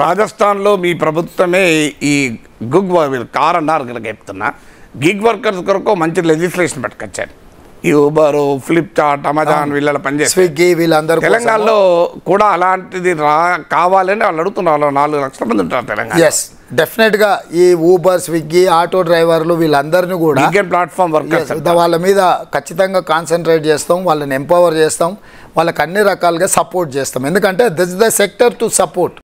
రాజస్థాన్లో మీ ప్రభుత్వమే ఈ గుగ్ కార్ అన్నారు కనుక చెప్తున్నా గిగ్ వర్కర్స్ కొరకు మంచి లెజిస్లేషన్ పట్టుకొచ్చారు ఈ ఊబర్ ఫ్లిప్కార్ట్ అమెజాన్ వీళ్ళ పనిచేసి స్విగ్గీ వీళ్ళందరూ తెలంగాణలో కూడా అలాంటిది రా కావాలని వాళ్ళు అడుగుతున్నారు నాలుగు లక్షల మంది ఉంటారు తెలంగాణ ఎస్ డెఫినెట్గా ఈ ఊబర్ స్విగ్గీ ఆటో డ్రైవర్లు వీళ్ళందరినీ కూడా ప్లాట్ఫామ్ వర్కర్స్ వాళ్ళ మీద ఖచ్చితంగా కాన్సన్ట్రేట్ చేస్తాం వాళ్ళని ఎంపవర్ చేస్తాం వాళ్ళకి అన్ని రకాలుగా సపోర్ట్ చేస్తాం ఎందుకంటే this the sector to support